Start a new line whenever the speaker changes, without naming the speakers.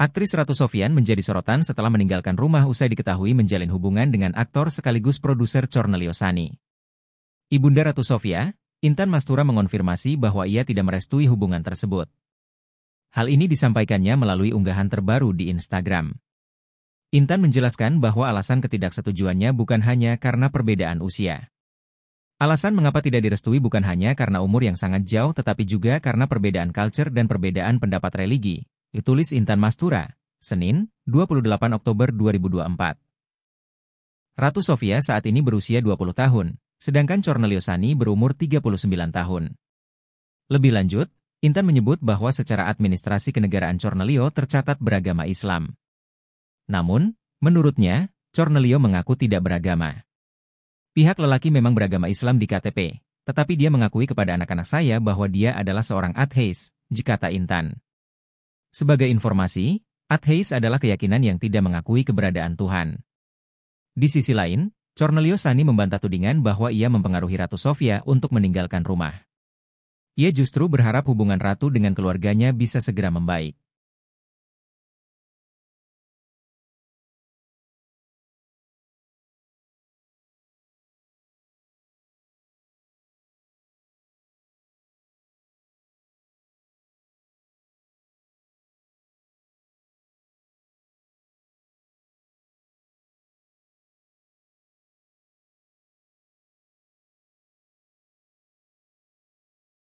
Aktris Ratu Sofian menjadi sorotan setelah meninggalkan rumah usai diketahui menjalin hubungan dengan aktor sekaligus produser Cornelio Sani. Ibunda Ratu Sofia, Intan Mastura mengonfirmasi bahwa ia tidak merestui hubungan tersebut. Hal ini disampaikannya melalui unggahan terbaru di Instagram. Intan menjelaskan bahwa alasan ketidaksetujuannya bukan hanya karena perbedaan usia. Alasan mengapa tidak direstui bukan hanya karena umur yang sangat jauh tetapi juga karena perbedaan culture dan perbedaan pendapat religi, Ditulis Intan Mastura, Senin, 28 Oktober 2024. Ratu Sofia saat ini berusia 20 tahun, sedangkan Cornelio Sani berumur 39 tahun. Lebih lanjut, Intan menyebut bahwa secara administrasi kenegaraan Cornelio tercatat beragama Islam. Namun, menurutnya, Cornelio mengaku tidak beragama. Pihak lelaki memang beragama Islam di KTP, tetapi dia mengakui kepada anak-anak saya bahwa dia adalah seorang atheis, jika tak Intan. Sebagai informasi, atheis adalah keyakinan yang tidak mengakui keberadaan Tuhan. Di sisi lain, Cornelio Sani membantah tudingan bahwa ia mempengaruhi Ratu Sofia untuk meninggalkan rumah. Ia justru berharap hubungan Ratu dengan keluarganya bisa segera membaik.